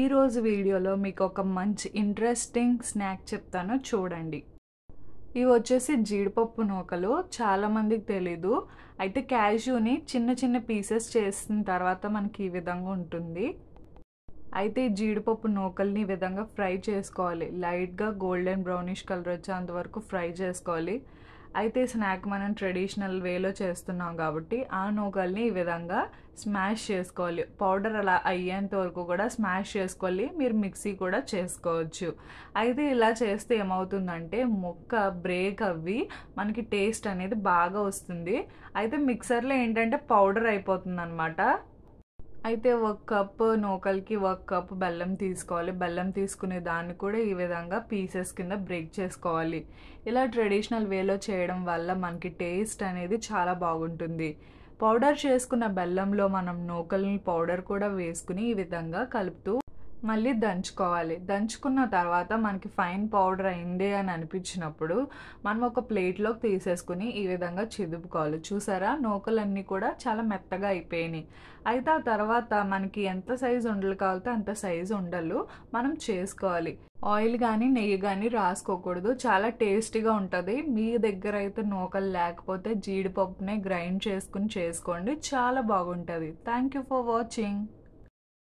ఈరోజు వీడియోలో మీకు ఒక మంచి ఇంట్రెస్టింగ్ స్నాక్ చెప్తాను చూడండి ఇవి వచ్చేసి జీడిపప్పు నూకలు చాలామందికి తెలీదు అయితే క్యాష్యూని చిన్న చిన్న పీసెస్ చేసిన తర్వాత మనకి ఈ విధంగా ఉంటుంది అయితే ఈ జీడిపప్పు నూకల్ని ఈ విధంగా ఫ్రై చేసుకోవాలి లైట్గా గోల్డెన్ బ్రౌనిష్ కలర్ వచ్చేంత వరకు ఫ్రై చేసుకోవాలి అయితే స్నాక్ మనం ట్రెడిషనల్ వేలో చేస్తున్నాం కాబట్టి ఆ నూకల్ని ఈ విధంగా స్మాష్ చేసుకోవాలి పౌడర్ అలా అయ్యేంత వరకు కూడా స్మాష్ చేసుకోవాలి మీరు మిక్సీ కూడా చేసుకోవచ్చు అయితే ఇలా చేస్తే ఏమవుతుందంటే ముక్క బ్రేక్ అవ్వి మనకి టేస్ట్ అనేది బాగా వస్తుంది అయితే మిక్సర్లో ఏంటంటే పౌడర్ అయిపోతుంది అనమాట అయితే ఒక కప్ నూకలకి ఒక కప్ బెల్లం తీసుకోవాలి బెల్లం తీసుకునే దాన్ని కూడా ఈ విధంగా పీసెస్ కింద బ్రేక్ చేసుకోవాలి ఇలా ట్రెడిషనల్ వేలో చేయడం వల్ల మనకి టేస్ట్ అనేది చాలా బాగుంటుంది పౌడర్ చేసుకున్న బెల్లంలో మనం నూకల్ని పౌడర్ కూడా వేసుకుని ఈ విధంగా కలుపుతూ మళ్ళీ దంచుకోవాలి దంచుకున్న తర్వాత మనకి ఫైన్ పౌడర్ అయింది అని అనిపించినప్పుడు మనం ఒక ప్లేట్లోకి తీసేసుకుని ఈ విధంగా చిదుపుకోవాలి చూసారా నూకలన్నీ కూడా చాలా మెత్తగా అయిపోయినాయి అయితే ఆ తర్వాత మనకి ఎంత సైజు ఉండలు కావాలితే అంత సైజు ఉండలు మనం చేసుకోవాలి ఆయిల్ కానీ నెయ్యి కానీ రాసుకోకూడదు చాలా టేస్టీగా ఉంటుంది మీ దగ్గర అయితే నూకలు లేకపోతే జీడిపప్పునే గ్రైండ్ చేసుకుని చేసుకోండి చాలా బాగుంటుంది థ్యాంక్ యూ ఫర్ వాచింగ్